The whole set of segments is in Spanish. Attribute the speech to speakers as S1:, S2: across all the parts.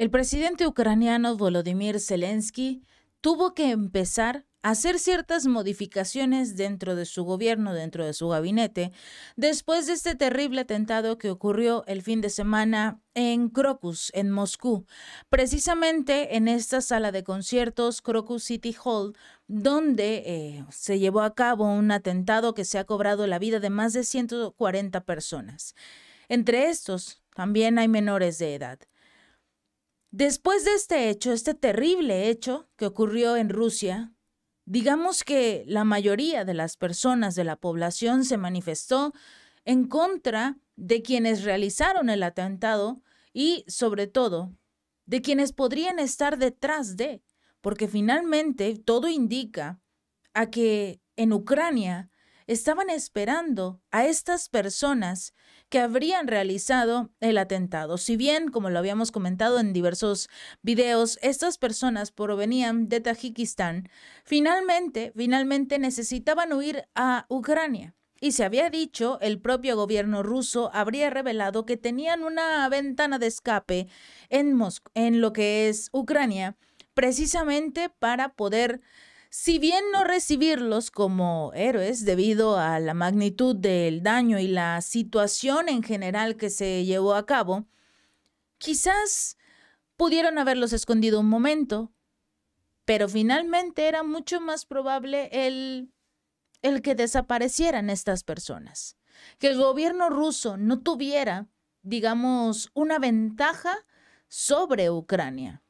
S1: El presidente ucraniano Volodymyr Zelensky tuvo que empezar a hacer ciertas modificaciones dentro de su gobierno, dentro de su gabinete, después de este terrible atentado que ocurrió el fin de semana en Crocus, en Moscú, precisamente en esta sala de conciertos, Crocus City Hall, donde eh, se llevó a cabo un atentado que se ha cobrado la vida de más de 140 personas. Entre estos, también hay menores de edad. Después de este hecho, este terrible hecho que ocurrió en Rusia, digamos que la mayoría de las personas de la población se manifestó en contra de quienes realizaron el atentado y, sobre todo, de quienes podrían estar detrás de, porque finalmente todo indica a que en Ucrania estaban esperando a estas personas que habrían realizado el atentado. Si bien, como lo habíamos comentado en diversos videos, estas personas provenían de Tajikistán, finalmente, finalmente necesitaban huir a Ucrania. Y se había dicho, el propio gobierno ruso habría revelado que tenían una ventana de escape en, en lo que es Ucrania, precisamente para poder si bien no recibirlos como héroes debido a la magnitud del daño y la situación en general que se llevó a cabo, quizás pudieron haberlos escondido un momento, pero finalmente era mucho más probable el, que desaparecieran estas personas, que el gobierno ruso no tuviera, digamos, una ventaja sobre Ucrania.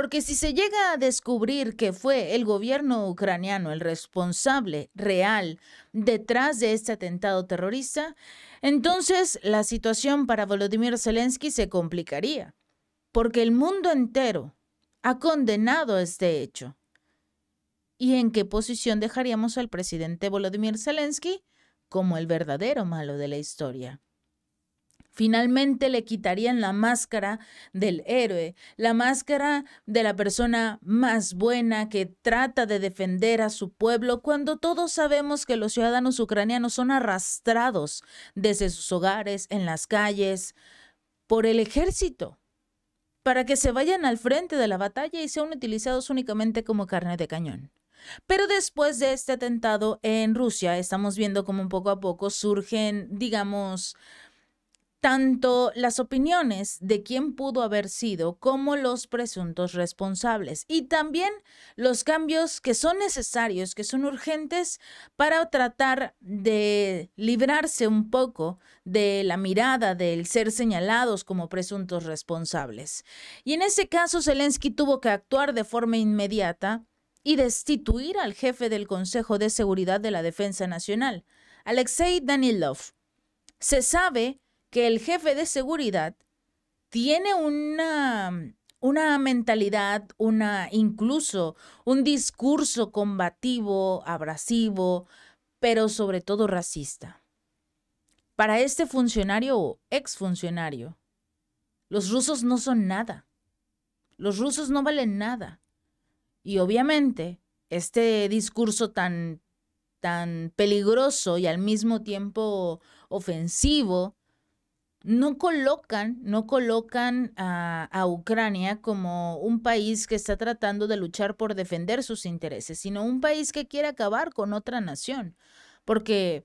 S1: Porque si se llega a descubrir que fue el gobierno ucraniano el responsable real detrás de este atentado terrorista, entonces la situación para Volodymyr Zelensky se complicaría, porque el mundo entero ha condenado este hecho. ¿Y en qué posición dejaríamos al presidente Volodymyr Zelensky como el verdadero malo de la historia? Finalmente le quitarían la máscara del héroe, la máscara de la persona más buena que trata de defender a su pueblo cuando todos sabemos que los ciudadanos ucranianos son arrastrados desde sus hogares, en las calles, por el ejército, para que se vayan al frente de la batalla y sean utilizados únicamente como carne de cañón. Pero después de este atentado en Rusia, estamos viendo como poco a poco surgen, digamos, tanto las opiniones de quién pudo haber sido como los presuntos responsables y también los cambios que son necesarios, que son urgentes para tratar de librarse un poco de la mirada del ser señalados como presuntos responsables. Y en ese caso Zelensky tuvo que actuar de forma inmediata y destituir al jefe del Consejo de Seguridad de la Defensa Nacional, Alexei Danilov. Se sabe que el jefe de seguridad tiene una, mentalidad, una, incluso un discurso combativo, abrasivo, pero sobre todo racista. Para este funcionario o exfuncionario, los rusos no son nada. Los rusos no valen nada. Y obviamente, este discurso tan peligroso y al mismo tiempo ofensivo no colocan, no colocan a, Ucrania como un país que está tratando de luchar por defender sus intereses, sino un país que quiere acabar con otra nación, porque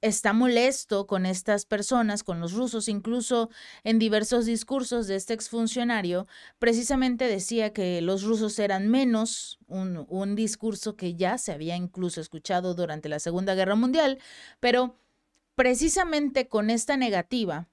S1: está molesto con estas personas, con los rusos, incluso en diversos discursos de este exfuncionario, precisamente decía que los rusos eran menos, un, un discurso que ya se había incluso escuchado durante la Segunda Guerra Mundial, pero precisamente con esta negativa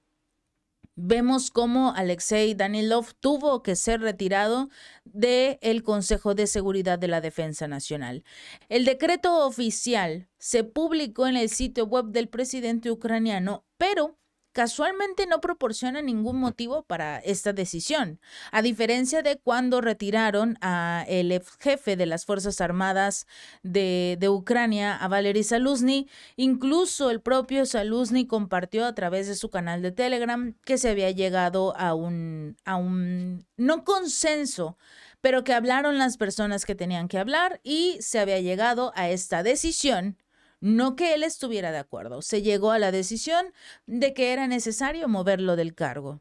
S1: vemos cómo Alexei Danilov tuvo que ser retirado del el Consejo de Seguridad de la Defensa Nacional. El decreto oficial se publicó en el sitio web del presidente ucraniano, pero casualmente no proporciona ningún motivo para esta decisión, a diferencia de cuando retiraron a el jefe de las Fuerzas Armadas de, Ucrania, a Valery Saluzny. Incluso el propio Saluzny compartió a través de su canal de Telegram que se había llegado a un, a un no consenso, pero que hablaron las personas que tenían que hablar y se había llegado a esta decisión no que él estuviera de acuerdo, se llegó a la decisión de que era necesario moverlo del cargo.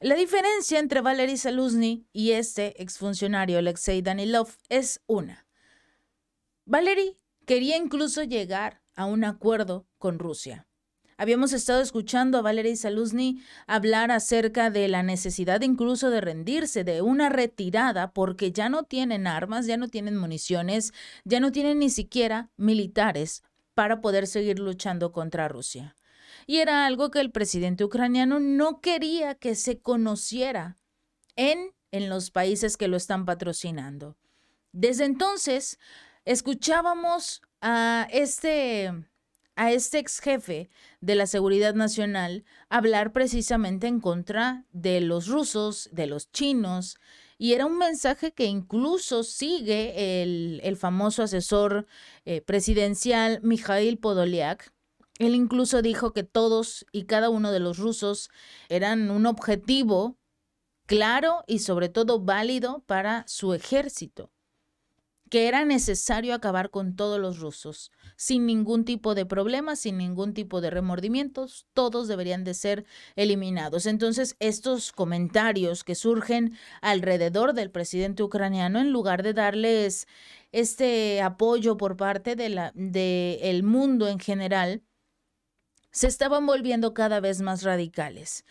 S1: La diferencia entre Valery Saluzny y este exfuncionario Alexei Danilov es una. Valery quería incluso llegar a un acuerdo con Rusia. Habíamos estado escuchando a Valery Saluzny hablar acerca de la necesidad incluso de rendirse, de una retirada, porque ya no tienen armas, ya no tienen municiones, ya no tienen ni siquiera militares para poder seguir luchando contra Rusia. Y era algo que el presidente ucraniano no quería que se conociera en, en los países que lo están patrocinando. Desde entonces, escuchábamos a este a este ex jefe de la seguridad nacional hablar precisamente en contra de los rusos, de los chinos, y era un mensaje que incluso sigue el, famoso asesor eh, presidencial Mikhail Podoliak. Él incluso dijo que todos y cada uno de los rusos eran un objetivo claro y sobre todo válido para su ejército que era necesario acabar con todos los rusos, sin ningún tipo de problema, sin ningún tipo de remordimientos, todos deberían de ser eliminados. Entonces, estos comentarios que surgen alrededor del presidente ucraniano, en lugar de darles este apoyo por parte del de mundo en general, se estaban volviendo cada vez más radicales.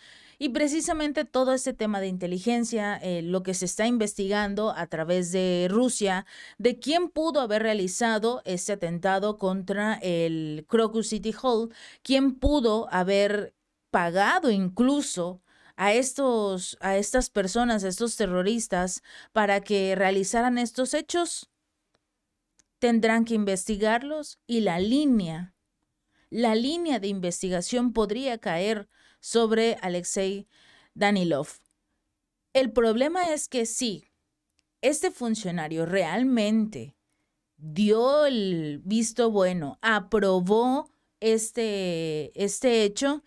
S1: Y precisamente todo este tema de inteligencia, eh, lo que se está investigando a través de Rusia, de quién pudo haber realizado este atentado contra el Crocus City Hall, quién pudo haber pagado incluso a estos a estas personas, a estos terroristas para que realizaran estos hechos. Tendrán que investigarlos y la línea la línea de investigación podría caer sobre Alexei Danilov. El problema es que si este funcionario realmente dio el visto bueno, aprobó este, este hecho,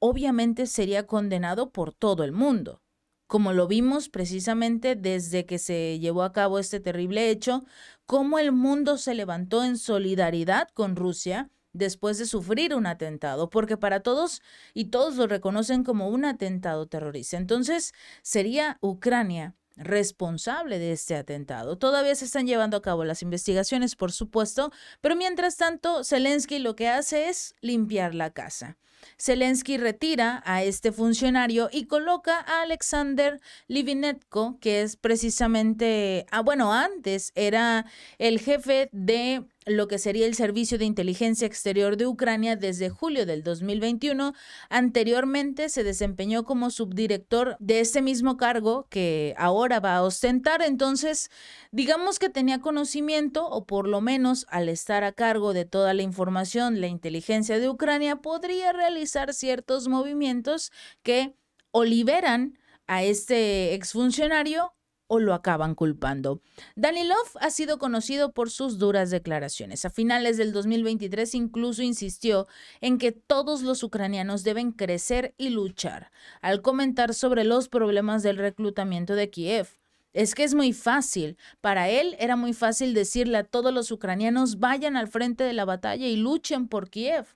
S1: obviamente sería condenado por todo el mundo. Como lo vimos precisamente desde que se llevó a cabo este terrible hecho, cómo el mundo se levantó en solidaridad con Rusia después de sufrir un atentado, porque para todos y todos lo reconocen como un atentado terrorista. Entonces, sería Ucrania responsable de este atentado. Todavía se están llevando a cabo las investigaciones, por supuesto, pero mientras tanto, Zelensky lo que hace es limpiar la casa. Zelensky retira a este funcionario y coloca a Alexander Livinetko que es precisamente, ah, bueno, antes era el jefe de lo que sería el Servicio de Inteligencia Exterior de Ucrania desde julio del 2021. Anteriormente se desempeñó como subdirector de ese mismo cargo que ahora va a ostentar. Entonces, digamos que tenía conocimiento, o por lo menos al estar a cargo de toda la información, la inteligencia de Ucrania, podría realizar ciertos movimientos que o liberan a este exfuncionario o lo acaban culpando. Danilov ha sido conocido por sus duras declaraciones. A finales del 2023 incluso insistió en que todos los ucranianos deben crecer y luchar, al comentar sobre los problemas del reclutamiento de Kiev. Es que es muy fácil. Para él era muy fácil decirle a todos los ucranianos vayan al frente de la batalla y luchen por Kiev,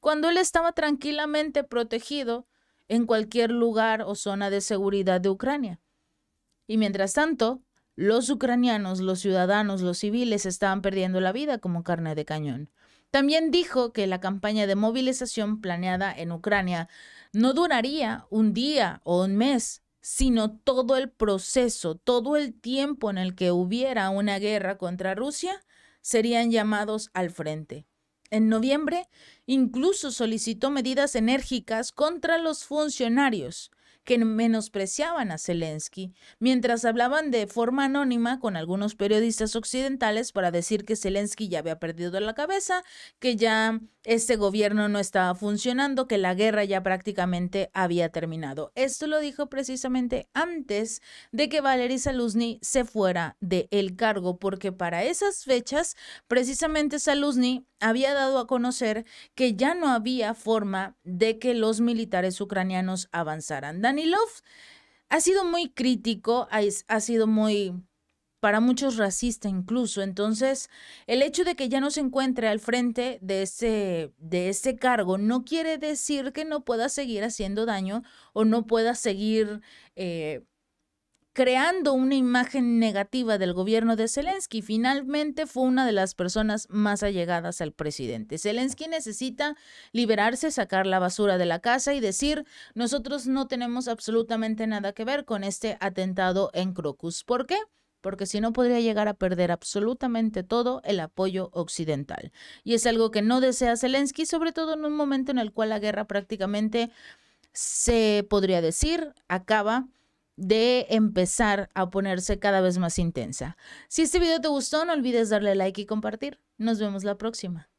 S1: cuando él estaba tranquilamente protegido en cualquier lugar o zona de seguridad de Ucrania. Y mientras tanto, los ucranianos, los ciudadanos, los civiles estaban perdiendo la vida como carne de cañón. También dijo que la campaña de movilización planeada en Ucrania no duraría un día o un mes, sino todo el proceso, todo el tiempo en el que hubiera una guerra contra Rusia, serían llamados al frente. En noviembre, incluso solicitó medidas enérgicas contra los funcionarios que menospreciaban a Zelensky, mientras hablaban de forma anónima con algunos periodistas occidentales para decir que Zelensky ya había perdido la cabeza, que ya este gobierno no estaba funcionando, que la guerra ya prácticamente había terminado. Esto lo dijo precisamente antes de que Valery Saluzny se fuera del el cargo, porque para esas fechas, precisamente Saluzny había dado a conocer que ya no había forma de que los militares ucranianos avanzaran. Danilov ha sido muy crítico, ha, sido muy para muchos racista incluso. Entonces, el hecho de que ya no se encuentre al frente de ese, de ese cargo no quiere decir que no pueda seguir haciendo daño o no pueda seguir eh, creando una imagen negativa del gobierno de Zelensky. Finalmente fue una de las personas más allegadas al presidente. Zelensky necesita liberarse, sacar la basura de la casa y decir, nosotros no tenemos absolutamente nada que ver con este atentado en Crocus. ¿Por qué? porque si no podría llegar a perder absolutamente todo el apoyo occidental. Y es algo que no desea Zelensky, sobre todo en un momento en el cual la guerra prácticamente se podría decir acaba de empezar a ponerse cada vez más intensa. Si este video te gustó, no olvides darle like y compartir. Nos vemos la próxima.